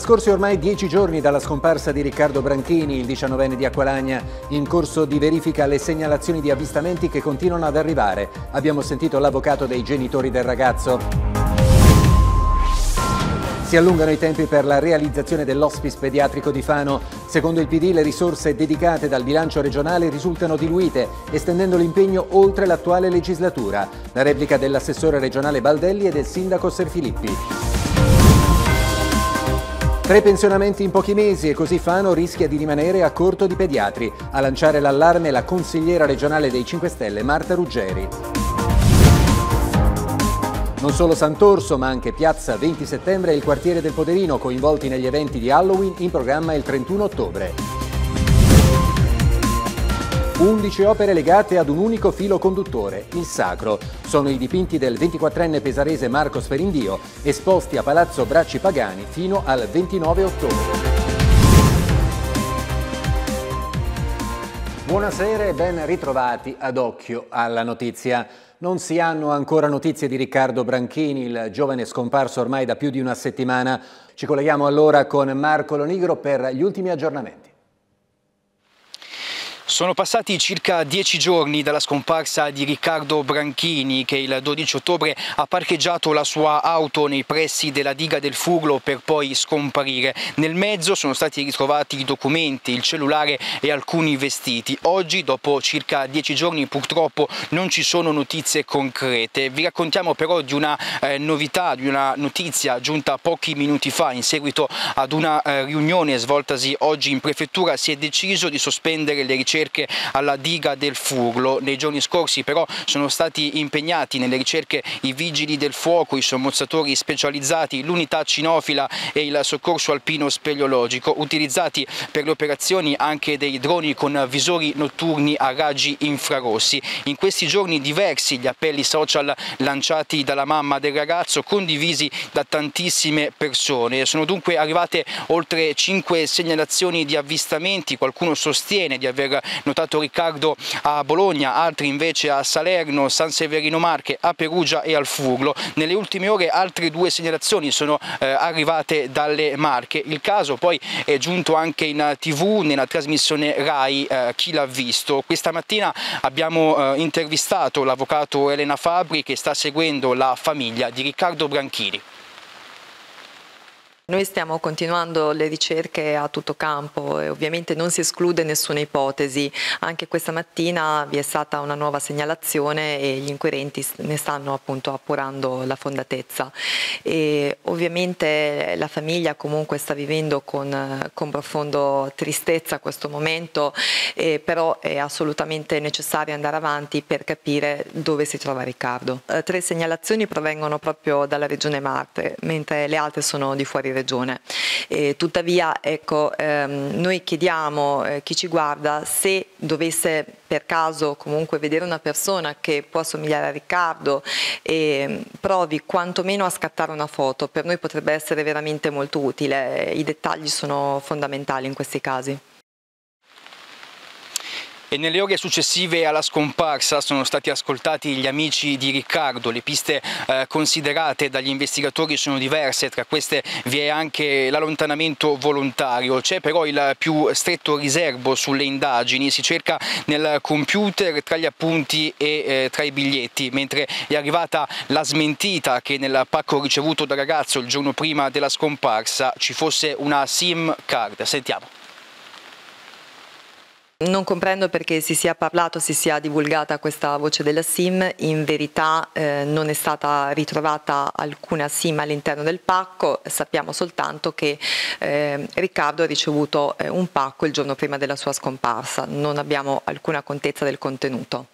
Trascorsi ormai dieci giorni dalla scomparsa di Riccardo Branchini, il diciannovenne di Aqualagna, in corso di verifica le segnalazioni di avvistamenti che continuano ad arrivare. Abbiamo sentito l'avvocato dei genitori del ragazzo. Si allungano i tempi per la realizzazione dell'ospice pediatrico di Fano. Secondo il PD le risorse dedicate dal bilancio regionale risultano diluite, estendendo l'impegno oltre l'attuale legislatura. La replica dell'assessore regionale Baldelli e del sindaco Serfilippi. Tre pensionamenti in pochi mesi e così Fano rischia di rimanere a corto di pediatri. A lanciare l'allarme la consigliera regionale dei 5 Stelle Marta Ruggeri. Non solo Sant'Orso ma anche Piazza 20 Settembre e il quartiere del Poderino coinvolti negli eventi di Halloween in programma il 31 ottobre. 11 opere legate ad un unico filo conduttore, il Sacro. Sono i dipinti del 24enne pesarese Marco Sperindio, esposti a Palazzo Bracci Pagani fino al 29 ottobre. Buonasera e ben ritrovati ad occhio alla notizia. Non si hanno ancora notizie di Riccardo Branchini, il giovane scomparso ormai da più di una settimana. Ci colleghiamo allora con Marco Lonigro per gli ultimi aggiornamenti. Sono passati circa dieci giorni dalla scomparsa di Riccardo Branchini che il 12 ottobre ha parcheggiato la sua auto nei pressi della diga del Furlo per poi scomparire. Nel mezzo sono stati ritrovati i documenti, il cellulare e alcuni vestiti. Oggi, dopo circa dieci giorni, purtroppo non ci sono notizie concrete. Vi raccontiamo però di una eh, novità, di una notizia giunta pochi minuti fa in seguito ad una eh, riunione svoltasi oggi in prefettura. Si è deciso di sospendere le ricerche ricerche alla diga del Fuglo. Nei giorni scorsi però sono stati impegnati nelle ricerche i vigili del fuoco, i sommozzatori specializzati, l'unità cinofila e il soccorso alpino speleologico, utilizzati per le operazioni anche dei droni con visori notturni a raggi infrarossi. In questi giorni diversi gli appelli social lanciati dalla mamma del ragazzo, condivisi da tantissime persone. Sono dunque arrivate oltre 5 segnalazioni di avvistamenti, qualcuno sostiene di aver notato Riccardo a Bologna, altri invece a Salerno, San Severino Marche, a Perugia e al Furlo. Nelle ultime ore altre due segnalazioni sono eh, arrivate dalle Marche. Il caso poi è giunto anche in tv, nella trasmissione RAI, eh, chi l'ha visto. Questa mattina abbiamo eh, intervistato l'avvocato Elena Fabri che sta seguendo la famiglia di Riccardo Branchini. Noi stiamo continuando le ricerche a tutto campo e ovviamente non si esclude nessuna ipotesi. Anche questa mattina vi è stata una nuova segnalazione e gli inquirenti ne stanno appunto appurando la fondatezza. E ovviamente la famiglia comunque sta vivendo con, con profondo tristezza questo momento, eh, però è assolutamente necessario andare avanti per capire dove si trova Riccardo. Eh, tre segnalazioni provengono proprio dalla regione Marte, mentre le altre sono di fuori regione regione. Eh, tuttavia, ecco, ehm, noi chiediamo eh, chi ci guarda se dovesse per caso comunque vedere una persona che può assomigliare a Riccardo e ehm, provi quantomeno a scattare una foto, per noi potrebbe essere veramente molto utile, i dettagli sono fondamentali in questi casi e nelle ore successive alla scomparsa sono stati ascoltati gli amici di Riccardo, le piste eh, considerate dagli investigatori sono diverse, tra queste vi è anche l'allontanamento volontario, c'è però il più stretto riservo sulle indagini, si cerca nel computer tra gli appunti e eh, tra i biglietti, mentre è arrivata la smentita che nel pacco ricevuto dal ragazzo il giorno prima della scomparsa ci fosse una SIM card, sentiamo. Non comprendo perché si sia parlato, si sia divulgata questa voce della SIM, in verità eh, non è stata ritrovata alcuna SIM all'interno del pacco, sappiamo soltanto che eh, Riccardo ha ricevuto eh, un pacco il giorno prima della sua scomparsa, non abbiamo alcuna contezza del contenuto.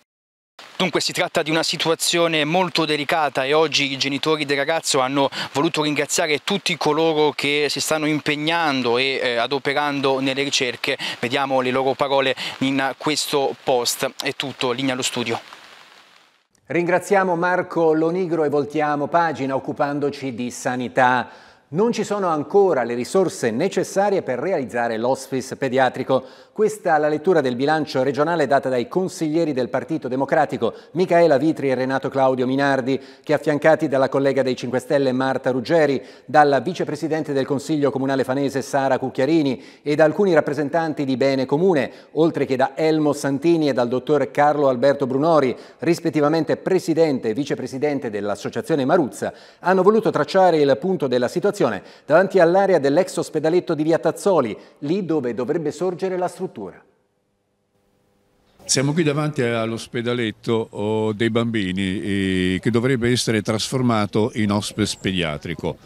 Dunque si tratta di una situazione molto delicata e oggi i genitori del ragazzo hanno voluto ringraziare tutti coloro che si stanno impegnando e eh, adoperando nelle ricerche. Vediamo le loro parole in questo post. È tutto, linea allo studio. Ringraziamo Marco Lonigro e voltiamo pagina occupandoci di sanità. Non ci sono ancora le risorse necessarie per realizzare l'hospice pediatrico. Questa è la lettura del bilancio regionale data dai consiglieri del Partito Democratico, Michaela Vitri e Renato Claudio Minardi, che affiancati dalla collega dei 5 Stelle Marta Ruggeri, dalla vicepresidente del Consiglio Comunale Fanese Sara Cucchiarini e da alcuni rappresentanti di Bene Comune, oltre che da Elmo Santini e dal dottor Carlo Alberto Brunori, rispettivamente presidente e vicepresidente dell'Associazione Maruzza, hanno voluto tracciare il punto della situazione manifestazione davanti all'area dell'ex ospedaletto di Via Tazzoli, lì dove dovrebbe sorgere la struttura. Siamo qui davanti all'ospedaletto oh, dei bambini eh, che dovrebbe essere trasformato in hospice pediatrico.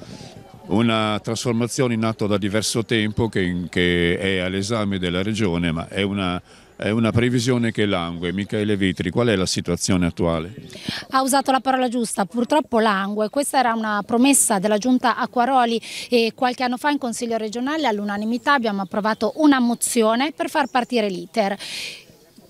Una trasformazione in atto da diverso tempo che, è all'esame della Regione, ma è una è una previsione che langue. Michele Vitri, qual è la situazione attuale? Ha usato la parola giusta, purtroppo langue. Questa era una promessa della giunta Acquaroli e qualche anno fa in Consiglio regionale all'unanimità abbiamo approvato una mozione per far partire l'iter.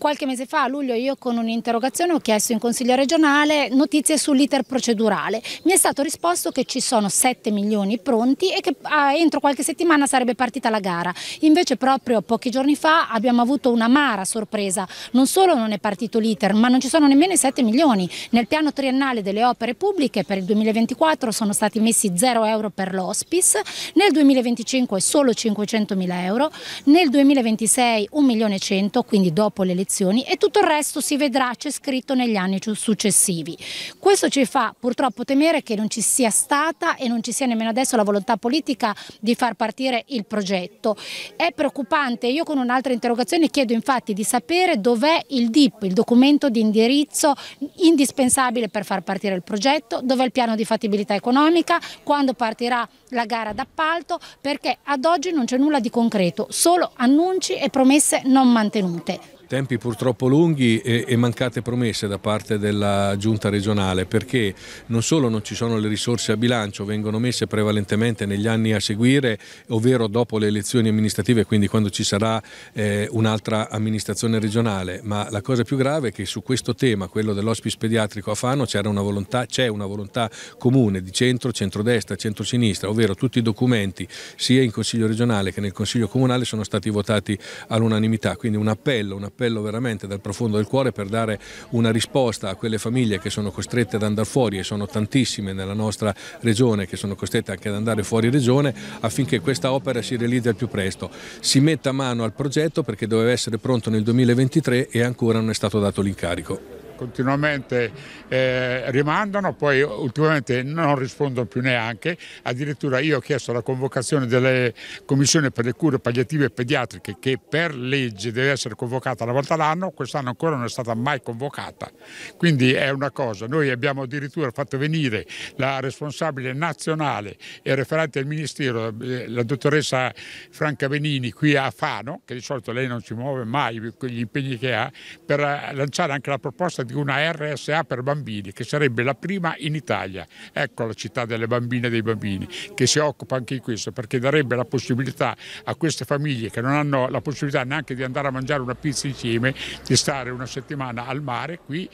Qualche mese fa, a luglio, io con un'interrogazione ho chiesto in Consiglio regionale notizie sull'iter procedurale. Mi è stato risposto che ci sono 7 milioni pronti e che ah, entro qualche settimana sarebbe partita la gara. Invece proprio pochi giorni fa abbiamo avuto un'amara sorpresa. Non solo non è partito l'iter, ma non ci sono nemmeno 7 milioni. Nel piano triennale delle opere pubbliche per il 2024 sono stati messi 0 euro per l'hospice, nel 2025 solo 500 mila euro, nel 2026 1 milione 100, quindi dopo l'elezione elezioni e tutto il resto si vedrà, c'è scritto negli anni successivi. Questo ci fa purtroppo temere che non ci sia stata e non ci sia nemmeno adesso la volontà politica di far partire il progetto. È preoccupante, io con un'altra interrogazione chiedo infatti di sapere dov'è il DIP, il documento di indirizzo indispensabile per far partire il progetto, dov'è il piano di fattibilità economica, quando partirà la gara d'appalto, perché ad oggi non c'è nulla di concreto, solo annunci e promesse non mantenute tempi purtroppo lunghi e, e, mancate promesse da parte della giunta regionale perché non solo non ci sono le risorse a bilancio, vengono messe prevalentemente negli anni a seguire, ovvero dopo le elezioni amministrative, quindi quando ci sarà eh, un'altra amministrazione regionale, ma la cosa più grave è che su questo tema, quello dell'ospice pediatrico a Fano, c'è una, una volontà comune di centro, centrodestra, centrosinistra, ovvero tutti i documenti sia in Consiglio regionale che nel Consiglio comunale sono stati votati all'unanimità, quindi un appello, un appello appello veramente dal profondo del cuore per dare una risposta a quelle famiglie che sono costrette ad andare fuori e sono tantissime nella nostra regione che sono costrette anche ad andare fuori regione affinché questa opera si realizzi al più presto. Si metta mano al progetto perché doveva essere pronto nel 2023 e ancora non è stato dato l'incarico continuamente eh, rimandano, poi ultimamente non rispondono più neanche, addirittura io ho chiesto la convocazione delle commissioni per le cure palliative e pediatriche che per legge deve essere convocata una volta l'anno, quest'anno ancora non è stata mai convocata, quindi è una cosa, noi abbiamo addirittura fatto venire la responsabile nazionale e referente al Ministero, eh, la dottoressa Franca Benini qui a Fano, che di solito lei non si muove mai con gli impegni che ha, per lanciare anche la proposta di di una RSA per bambini, che sarebbe la prima in Italia. Ecco la città delle bambine e dei bambini, che si occupa anche di questo, perché darebbe la possibilità a queste famiglie che non hanno la possibilità neanche di andare a mangiare una pizza insieme, di stare una settimana al mare qui,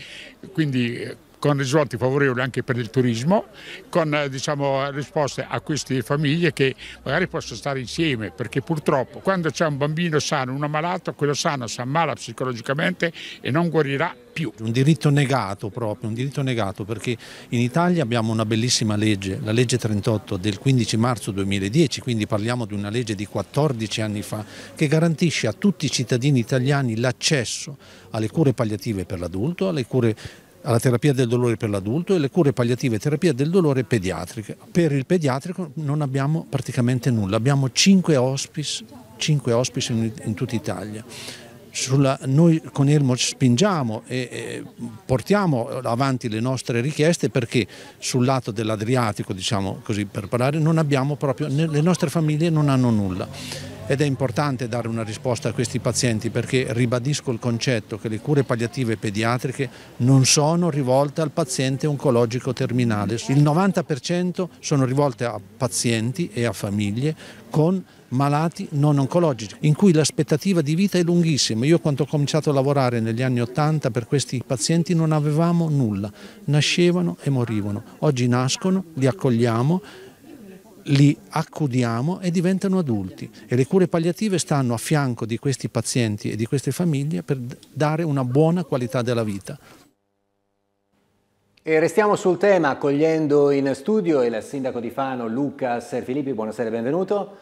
quindi eh, con risvolti favorevoli anche per il turismo, con eh, diciamo, risposte a queste famiglie che magari possono stare insieme, perché purtroppo quando c'è un bambino sano, un ammalato, quello sano si ammala psicologicamente e non guarirà più. Un diritto negato proprio, un diritto negato perché in Italia abbiamo una bellissima legge, la legge 38 del 15 marzo 2010, quindi parliamo di una legge di 14 anni fa, che garantisce a tutti i cittadini italiani l'accesso alle cure palliative per l'adulto, alle cure alla terapia del dolore per l'adulto e le cure palliative e terapia del dolore pediatriche. Per il pediatrico non abbiamo praticamente nulla, abbiamo 5 hospice, 5 hospice in, in tutta Italia. Sulla, noi con Elmo spingiamo e, e, portiamo avanti le nostre richieste perché sul lato dell'Adriatico, diciamo così per parlare, non abbiamo proprio, le nostre famiglie non hanno nulla ed è importante dare una risposta a questi pazienti perché ribadisco il concetto che le cure palliative pediatriche non sono rivolte al paziente oncologico terminale, il 90% sono rivolte a pazienti e a famiglie con malati non oncologici, in cui l'aspettativa di vita è lunghissima. Io quando ho cominciato a lavorare negli anni Ottanta per questi pazienti non avevamo nulla, nascevano e morivano. Oggi nascono, li accogliamo li accudiamo e diventano adulti e le cure palliative stanno a fianco di questi pazienti e di queste famiglie per dare una buona qualità della vita. E restiamo sul tema accogliendo in studio il sindaco di Fano Luca Serfilippi, buonasera e benvenuto,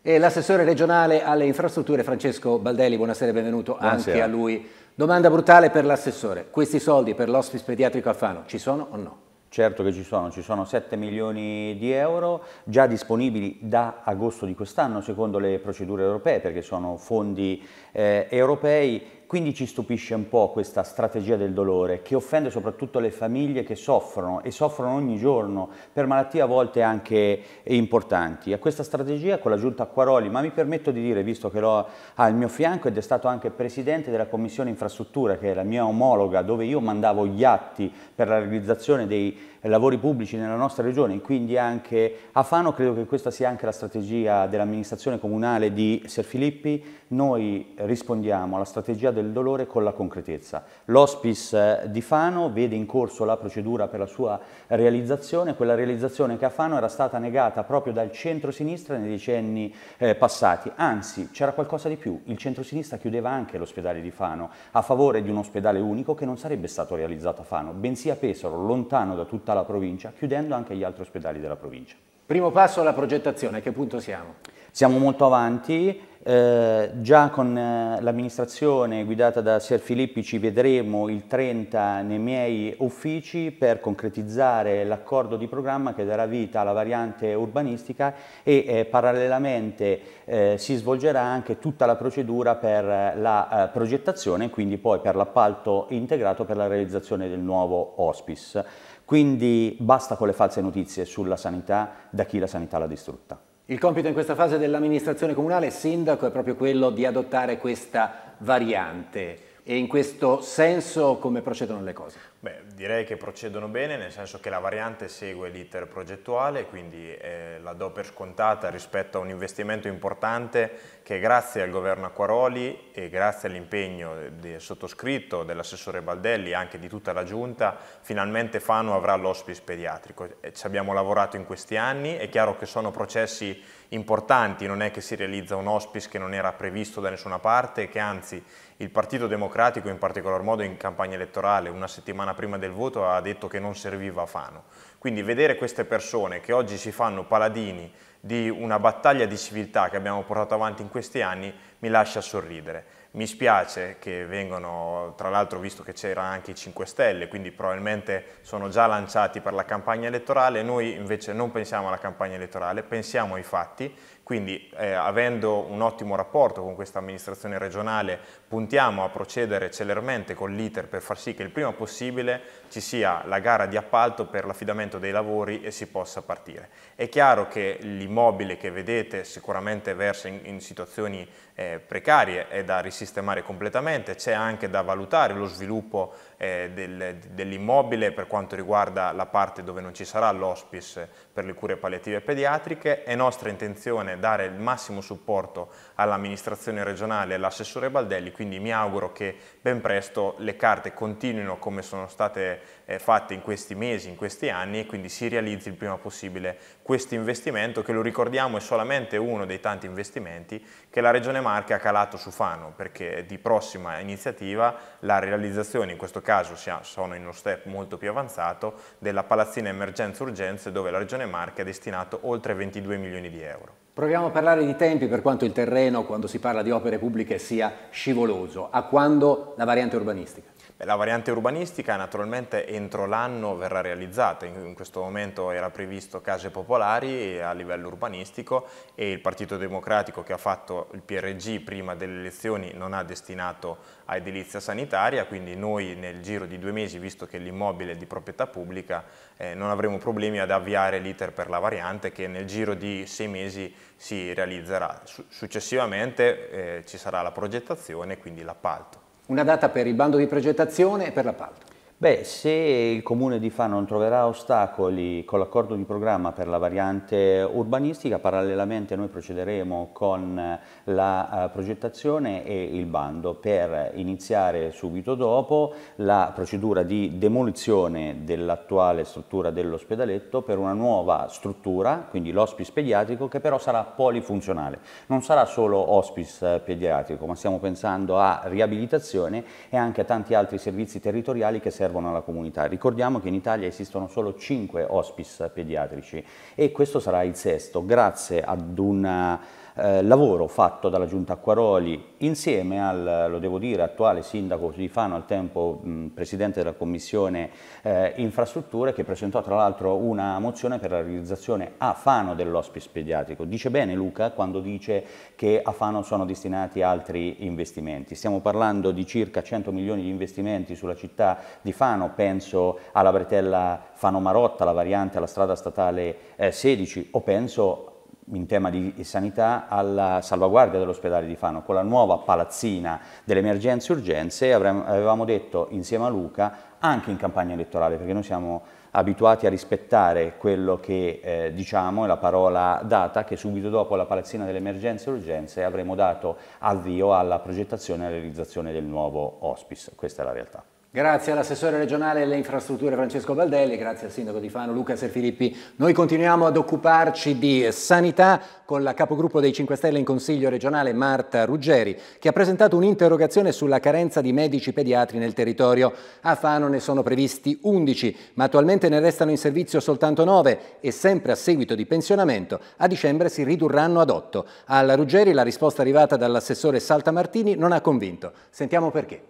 e l'assessore regionale alle infrastrutture Francesco Baldelli, buonasera e benvenuto buonasera. anche a lui. Domanda brutale per l'assessore, questi soldi per l'ospice pediatrico a Fano ci sono o no? Certo che ci sono, ci sono 7 milioni di euro già disponibili da agosto di quest'anno secondo le procedure europee perché sono fondi eh, europei quindi ci stupisce un po' questa strategia del dolore che offende soprattutto le famiglie che soffrono e soffrono ogni giorno per malattie a volte anche importanti. A questa strategia con la giunta Acquaroli, ma mi permetto di dire, visto che l'ho al mio fianco ed è stato anche presidente della Commissione Infrastruttura, che è la mia omologa, dove io mandavo gli atti per la realizzazione dei eh, lavori pubblici nella nostra regione e quindi anche a Fano, credo che questa sia anche la strategia dell'amministrazione comunale di Ser Filippi, noi rispondiamo alla strategia del dolore con la concretezza. L'Hospice eh, di Fano vede in corso la procedura per la sua realizzazione, quella realizzazione che a Fano era stata negata proprio dal centro-sinistra nei decenni eh, passati, anzi c'era qualcosa di più, il centro-sinistra chiudeva anche l'ospedale di Fano a favore di un ospedale unico che non sarebbe stato realizzato a Fano, bensì a Pesaro, lontano da tutta alla provincia, chiudendo anche gli altri ospedali della provincia. Primo passo alla progettazione, a che punto siamo? Siamo molto avanti, eh, già con eh, l'amministrazione guidata da Ser Filippi ci vedremo il 30 nei miei uffici per concretizzare l'accordo di programma che darà vita alla variante urbanistica e eh, parallelamente eh, si svolgerà anche tutta la procedura per la eh, progettazione quindi poi per l'appalto integrato per la realizzazione del nuovo hospice. Quindi basta con le false notizie sulla sanità da chi la sanità l'ha distrutta. Il compito in questa fase dell'amministrazione comunale, sindaco, è proprio quello di adottare questa variante e in questo senso come procedono le cose? Beh, direi che procedono bene, nel senso che la variante segue l'iter progettuale, quindi eh, la do per scontata rispetto a un investimento importante che grazie al governo Acquaroli e grazie all'impegno del sottoscritto, dell'assessore Baldelli e anche di tutta la Giunta, finalmente Fano avrà l'ospice pediatrico. Eh, ci abbiamo lavorato in questi anni, è chiaro che sono processi importanti, non è che si realizza un hospice che non era previsto da nessuna parte, che anzi il Partito Democratico, in particolar modo in campagna elettorale, una settimana prima del voto ha detto che non serviva a Fano. Quindi vedere queste persone che oggi si fanno paladini di una battaglia di civiltà che abbiamo portato avanti in questi anni mi lascia sorridere. Mi spiace che vengano, tra l'altro visto che c'era anche i 5 Stelle, quindi probabilmente sono già lanciati per la campagna elettorale, noi invece non pensiamo alla campagna elettorale, pensiamo ai fatti, quindi eh, avendo un ottimo rapporto con questa amministrazione regionale puntiamo a procedere celermente con l'iter per far sì che il prima possibile ci sia la gara di appalto per l'affidamento dei lavori e si possa partire. È chiaro che l'immobile che vedete sicuramente versa in, in situazioni eh, precarie, è da risistemare completamente, c'è anche da valutare lo sviluppo eh, del, dell'immobile per quanto riguarda la parte dove non ci sarà l'hospice per le cure palliative pediatriche, è nostra intenzione dare il massimo supporto all'amministrazione regionale e all'assessore Baldelli, quindi mi auguro che ben presto le carte continuino come sono state eh, fatte in questi mesi, in questi anni e quindi si realizzi il prima possibile questo investimento che lo ricordiamo è solamente uno dei tanti investimenti che la Regione Marche ha calato su Fano perché di prossima iniziativa la realizzazione, in questo caso sono in uno step molto più avanzato, della palazzina emergenza urgenze dove la Regione Marche ha destinato oltre 22 milioni di euro. Proviamo a parlare di tempi per quanto il terreno quando si parla di opere pubbliche sia scivoloso, a quando la variante urbanistica? La variante urbanistica naturalmente entro l'anno verrà realizzata, in questo momento era previsto case popolari eh, a livello urbanistico e il Partito Democratico che ha fatto il PRG prima delle elezioni non ha destinato a edilizia sanitaria, quindi noi nel giro di due mesi, visto che l'immobile è di proprietà pubblica, eh, non avremo problemi ad avviare l'iter per la variante che nel giro di sei mesi si realizzerà. Successivamente eh, ci sarà la progettazione e quindi l'appalto. Una data per il bando di progettazione e per l'appalto. Beh, se il Comune di Fa non troverà ostacoli con l'accordo di programma per la variante urbanistica, parallelamente noi procederemo con la eh, progettazione e il bando per iniziare subito dopo la procedura di demolizione dell'attuale struttura dell'ospedaletto per una nuova struttura, quindi l'hospice pediatrico, che però sarà polifunzionale. Non sarà solo hospice eh, pediatrico, ma stiamo pensando a riabilitazione e anche a tanti altri servizi territoriali che servono servono alla comunità. Ricordiamo che in Italia esistono solo 5 hospice pediatrici e questo sarà il sesto grazie ad una eh, lavoro fatto dalla Giunta Acquaroli insieme al, lo devo dire, attuale sindaco di Fano, al tempo mh, presidente della Commissione eh, Infrastrutture, che presentò tra l'altro una mozione per la realizzazione a Fano dell'ospice pediatrico. Dice bene Luca quando dice che a Fano sono destinati altri investimenti. Stiamo parlando di circa 100 milioni di investimenti sulla città di Fano, penso alla bretella Fano-Marotta, la variante alla strada statale eh, 16 o penso in tema di sanità alla salvaguardia dell'ospedale di Fano con la nuova palazzina delle emergenze e urgenze avevamo detto insieme a Luca anche in campagna elettorale perché noi siamo abituati a rispettare quello che eh, diciamo e la parola data che subito dopo la palazzina delle emergenze e urgenze avremo dato avvio alla progettazione e alla realizzazione del nuovo hospice questa è la realtà Grazie all'assessore regionale alle infrastrutture Francesco Baldelli, grazie al sindaco di Fano Luca Serfilippi. Noi continuiamo ad occuparci di sanità con la capogruppo dei 5 Stelle in Consiglio regionale Marta Ruggeri, che ha presentato un'interrogazione sulla carenza di medici pediatri nel territorio. A Fano ne sono previsti 11, ma attualmente ne restano in servizio soltanto 9 e sempre a seguito di pensionamento a dicembre si ridurranno ad 8. Alla Ruggeri la risposta arrivata dall'assessore Saltamartini non ha convinto. Sentiamo perché.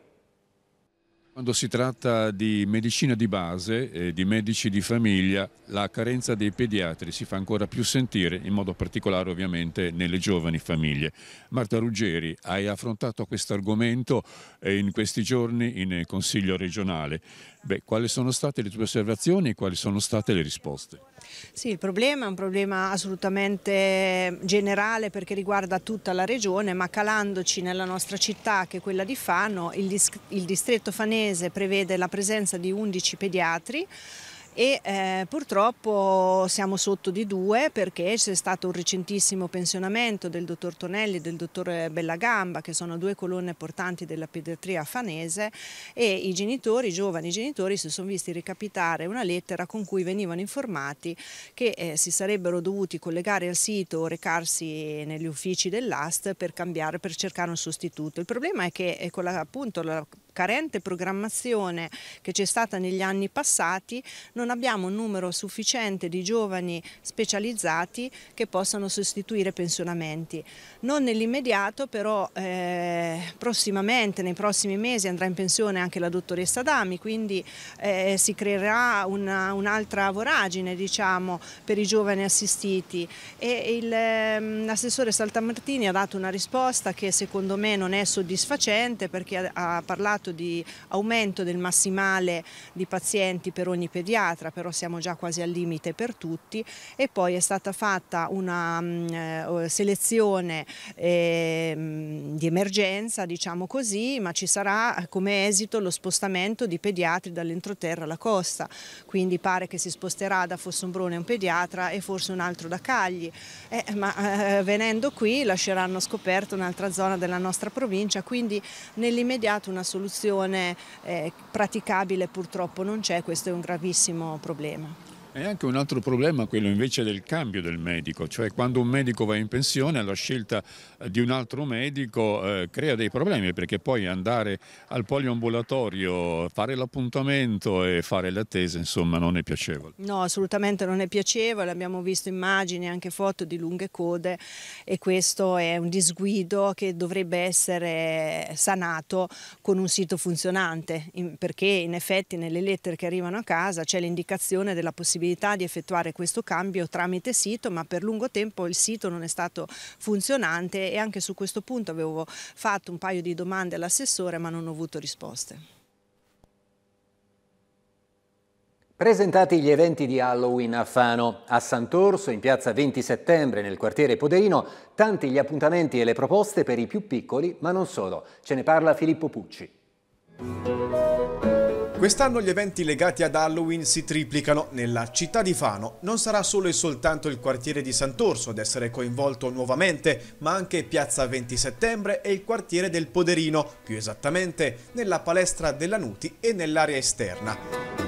Quando si tratta di medicina di base, eh, di medici di famiglia, la carenza dei pediatri si fa ancora più sentire, in modo particolare ovviamente nelle giovani famiglie. Marta Ruggeri, hai affrontato questo argomento eh, in questi giorni in eh, Consiglio regionale. Beh, quali sono state le tue osservazioni e quali sono state le risposte? Sì, il problema è un problema assolutamente generale perché riguarda tutta la regione, ma calandoci nella nostra città, che è quella di Fano, il, dis il distretto fanese prevede la presenza di 11 pediatri, e eh, purtroppo siamo sotto di due perché c'è stato un recentissimo pensionamento del dottor Tonelli e del dottor Bellagamba che sono due colonne portanti della pediatria fanese e i genitori, i giovani genitori si sono visti ricapitare una lettera con cui venivano informati che eh, si sarebbero dovuti collegare al sito o recarsi negli uffici dell'AST per cambiare, per cercare un sostituto. Il problema è che eh, con la, appunto la carente programmazione che c'è stata negli anni passati, non abbiamo un numero sufficiente di giovani specializzati che possano sostituire pensionamenti. Non nell'immediato, però eh, prossimamente, nei prossimi mesi andrà in pensione anche la dottoressa Dami, quindi eh, si creerà un'altra voragine diciamo, per i giovani assistiti. Ehm, l'assessore Saltamartini ha dato una risposta che secondo me non è soddisfacente perché ha, ha parlato parlato di aumento del massimale di pazienti per ogni pediatra, però siamo già quasi al limite per tutti e poi è stata fatta una mh, mm, eh, selezione eh, di emergenza, diciamo così, ma ci sarà eh, come esito lo spostamento di pediatri dall'entroterra alla costa, quindi pare che si sposterà da Fossombrone un pediatra e forse un altro da Cagli, eh, ma eh, venendo qui lasceranno scoperto un'altra zona della nostra provincia, quindi nell'immediato una soluzione soluzione eh, praticabile purtroppo non c'è, questo è un gravissimo problema. È anche un altro problema quello invece del cambio del medico, cioè quando un medico va in pensione la scelta eh, di un altro medico eh, crea dei problemi perché poi andare al poliambulatorio, fare l'appuntamento e fare l'attesa insomma non è piacevole. No assolutamente non è piacevole, abbiamo visto immagini e anche foto di lunghe code e questo è un disguido che dovrebbe essere sanato con un sito funzionante perché in effetti nelle lettere che arrivano a casa c'è l'indicazione della possibilità possibilità di effettuare questo cambio tramite sito, ma per lungo tempo il sito non è stato funzionante e anche su questo punto avevo fatto un paio di domande all'assessore ma non ho avuto risposte. Presentati gli eventi di Halloween a Fano, a Sant'Orso, in piazza 20 settembre, nel quartiere Poderino, tanti gli appuntamenti e le proposte per i più piccoli, ma non solo. Ce ne parla Filippo Pucci. Quest'anno gli eventi legati ad Halloween si triplicano nella città di Fano. Non sarà solo e soltanto il quartiere di Sant'Orso ad essere coinvolto nuovamente, ma anche Piazza 20 Settembre e il quartiere del Poderino, più esattamente nella palestra della Nuti e nell'area esterna.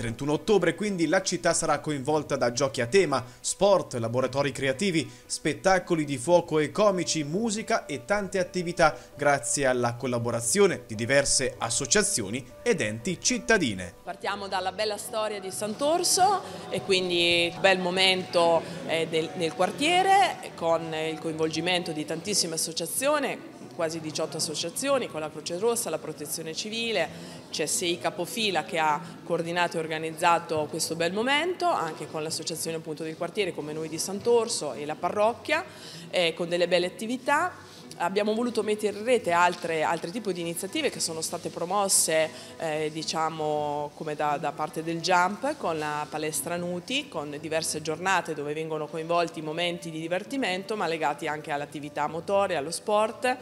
31 ottobre, quindi la città sarà coinvolta da giochi a tema, sport, laboratori creativi, spettacoli di fuoco e comici, musica e tante attività grazie alla collaborazione di diverse associazioni ed enti cittadine. Partiamo dalla bella storia di Sant'Orso e quindi bel momento eh, del, nel quartiere con il coinvolgimento di tantissime associazioni quasi 18 associazioni con la Croce Rossa, la Protezione Civile, CSI Capofila che ha coordinato e organizzato questo bel momento, anche con l'associazione appunto del quartiere come noi di Sant'Orso e la parrocchia, eh, con delle belle attività abbiamo voluto mettere in rete altre, altri tipi di iniziative che sono state promosse eh, diciamo come da, da, parte del Jump con la palestra Nuti, con diverse giornate dove vengono coinvolti momenti di divertimento ma legati anche all'attività motore, allo sport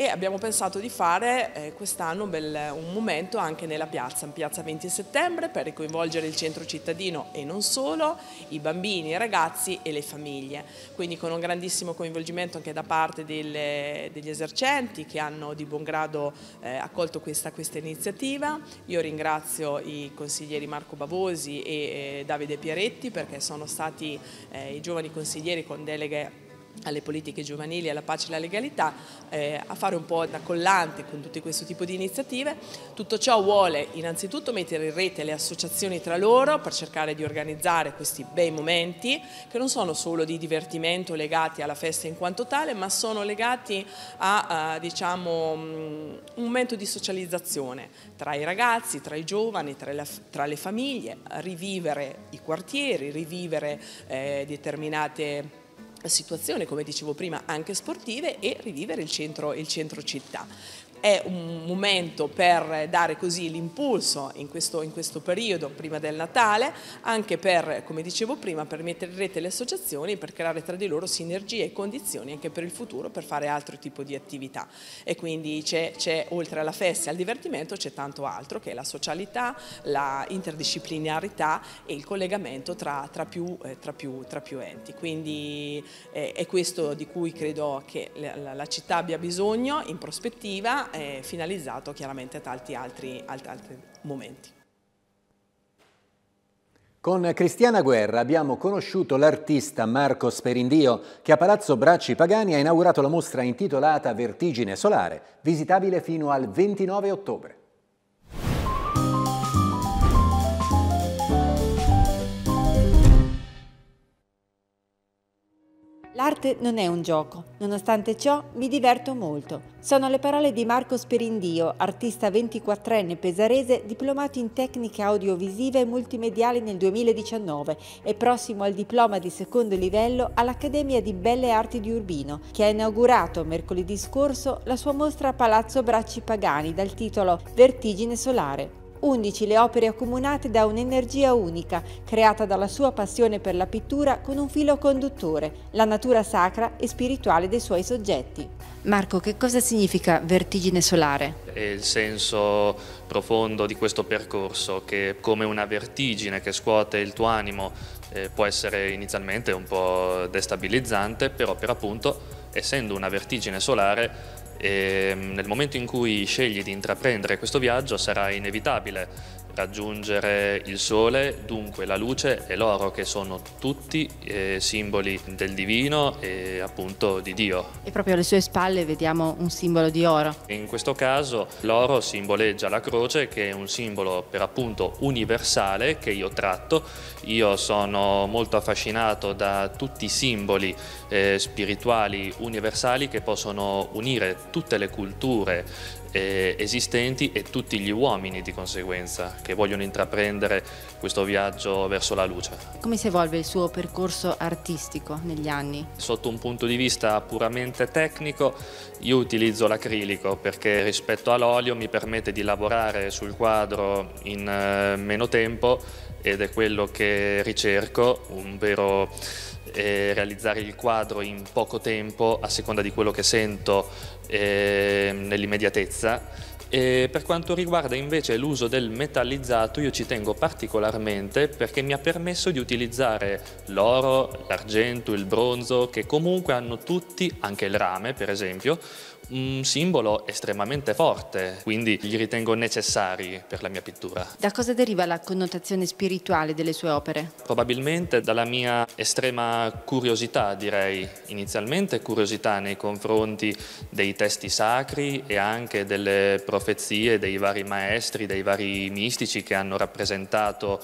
e abbiamo pensato di fare eh, quest'anno un, un, momento anche nella piazza, in piazza 20 settembre per coinvolgere il centro cittadino e non solo, i bambini, i ragazzi e le famiglie, quindi con un grandissimo coinvolgimento anche da parte delle, degli esercenti che hanno di buon grado eh, accolto questa, questa iniziativa, io ringrazio i consiglieri Marco Bavosi e eh, Davide Pieretti perché sono stati eh, i giovani consiglieri con deleghe alle politiche giovanili, alla pace e alla legalità, eh, a fare un po' da collante con tutto questo tipo di iniziative. Tutto ciò vuole innanzitutto mettere in rete le associazioni tra loro per cercare di organizzare questi bei momenti che non sono solo di divertimento legati alla festa in quanto tale, ma sono legati a, a diciamo, mm, un momento di socializzazione tra i ragazzi, tra i giovani, tra, la, tra le famiglie, rivivere i quartieri, rivivere eh, determinate situazione, come dicevo prima, anche sportive e rivivere il centro, il centro città è un momento per dare così l'impulso in questo, in questo, periodo, prima del Natale, anche per, come dicevo prima, per mettere in rete le associazioni, per creare tra di loro sinergie e condizioni anche per il futuro, per fare altro tipo di attività. E quindi c'è, oltre alla festa e al divertimento, c'è tanto altro che la socialità, la interdisciplinarità e il collegamento tra, tra, più, eh, tra, più, tra più, enti. Quindi eh, è questo di cui credo che la, la città abbia bisogno in prospettiva eh, finalizzato chiaramente a tanti altri, altri, altri momenti. Con Cristiana Guerra abbiamo conosciuto l'artista Marco Sperindio che a Palazzo Bracci Pagani ha inaugurato la mostra intitolata Vertigine Solare, visitabile fino al 29 ottobre. L'arte non è un gioco, nonostante ciò mi diverto molto. Sono le parole di Marco Sperindio, artista 24enne pesarese diplomato in tecniche audiovisive e multimediali nel 2019 e prossimo al diploma di secondo livello all'Accademia di Belle Arti di Urbino, che ha inaugurato mercoledì scorso la sua mostra a Palazzo Bracci Pagani dal titolo Vertigine Solare. 11 le opere accomunate da un'energia unica, creata dalla sua passione per la pittura con un filo conduttore, la natura sacra e spirituale dei suoi soggetti. Marco, che cosa significa vertigine solare? È il senso profondo di questo percorso che come una vertigine che scuote il tuo animo eh, può essere inizialmente un po' destabilizzante, però per appunto essendo una vertigine solare e ehm, nel momento in cui scegli di intraprendere questo viaggio sarà inevitabile raggiungere il sole, dunque la luce e l'oro che sono tutti eh, simboli del divino e appunto di Dio. E proprio alle sue spalle vediamo un simbolo di oro. In questo caso l'oro simboleggia la croce che è un simbolo per appunto universale che io tratto. Io sono molto affascinato da tutti i simboli eh, spirituali universali che possono unire tutte le culture eh, esistenti e tutti gli uomini di conseguenza che vogliono intraprendere questo viaggio verso la luce. Come si evolve il suo percorso artistico negli anni? Sotto un punto di vista puramente tecnico io utilizzo l'acrilico perché rispetto all'olio mi permette di lavorare sul quadro in eh, meno tempo ed è quello che ricerco, un vero eh, realizzare il quadro in poco tempo a seconda di quello che sento eh, nell'immediatezza. E per quanto riguarda invece l'uso del metallizzato io ci tengo particolarmente perché mi ha permesso di utilizzare l'oro, l'argento, il bronzo che comunque hanno tutti, anche il rame per esempio, un simbolo estremamente forte, quindi li ritengo necessari per la mia pittura. Da cosa deriva la connotazione spirituale delle sue opere? Probabilmente dalla mia estrema curiosità, direi, inizialmente curiosità nei confronti dei testi sacri e anche delle profezie dei vari maestri, dei vari mistici che hanno rappresentato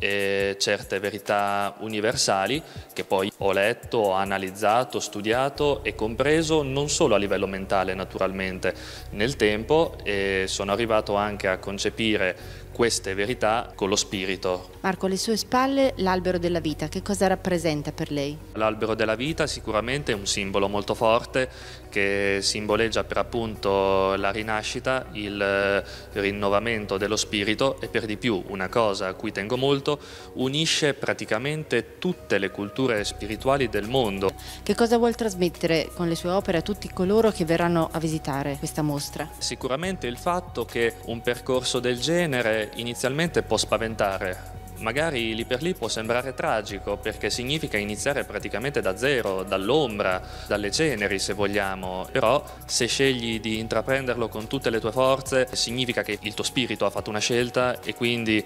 eh, certe verità universali che poi ho letto, ho analizzato, studiato e compreso non solo a livello mentale, naturalmente nel tempo e eh, sono arrivato anche a concepire queste verità con lo spirito. Marco, alle sue spalle l'albero della vita, che cosa rappresenta per lei? L'albero della vita sicuramente è un simbolo molto forte che simboleggia per appunto la rinascita, il rinnovamento dello spirito e per di più una cosa a cui tengo molto, unisce praticamente tutte le culture spirituali del mondo. Che cosa vuol trasmettere con le sue opere a tutti coloro che verranno a visitare questa mostra? Sicuramente il fatto che un percorso del genere inizialmente può spaventare. Magari lì per lì può sembrare tragico perché significa iniziare praticamente da zero, dall'ombra, dalle ceneri se vogliamo, però se scegli di intraprenderlo con tutte le tue forze significa che il tuo spirito ha fatto una scelta e quindi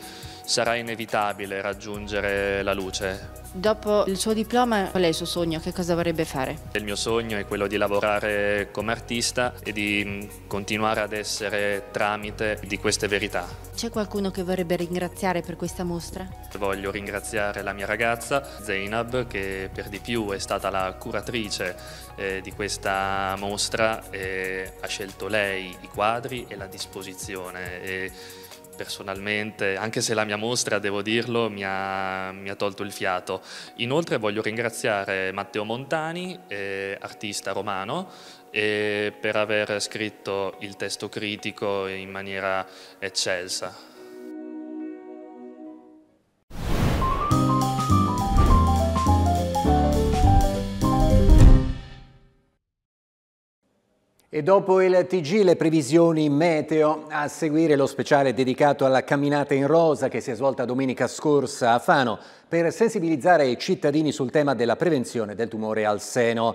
sarà inevitabile raggiungere la luce. Dopo il suo diploma, qual è il suo sogno? Che cosa vorrebbe fare? Il mio sogno è quello di lavorare come artista e di mm, continuare ad essere tramite di queste verità. C'è qualcuno che vorrebbe ringraziare per questa mostra? Voglio ringraziare la mia ragazza, Zainab, che per di più è stata la curatrice eh, di questa mostra e ha scelto lei i quadri e la disposizione. E personalmente, anche se la mia mostra, devo dirlo, mi ha, mi ha tolto il fiato. Inoltre voglio ringraziare Matteo Montani, eh, artista romano, eh, per aver scritto il testo critico in maniera eccelsa. E dopo il TG le previsioni meteo, a seguire lo speciale dedicato alla camminata in rosa che si è svolta domenica scorsa a Fano per sensibilizzare i cittadini sul tema della prevenzione del tumore al seno.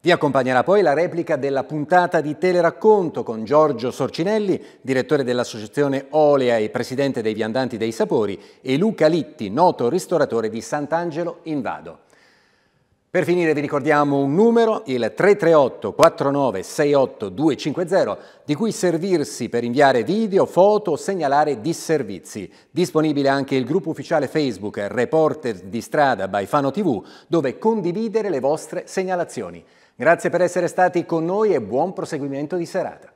Vi accompagnerà poi la replica della puntata di Teleracconto con Giorgio Sorcinelli, direttore dell'associazione Olea e presidente dei Viandanti dei Sapori, e Luca Litti, noto ristoratore di Sant'Angelo in Vado. Per finire vi ricordiamo un numero, il 338 4968 250, di cui servirsi per inviare video, foto o segnalare disservizi. Disponibile anche il gruppo ufficiale Facebook Reporter di strada by Fano TV, dove condividere le vostre segnalazioni. Grazie per essere stati con noi e buon proseguimento di serata.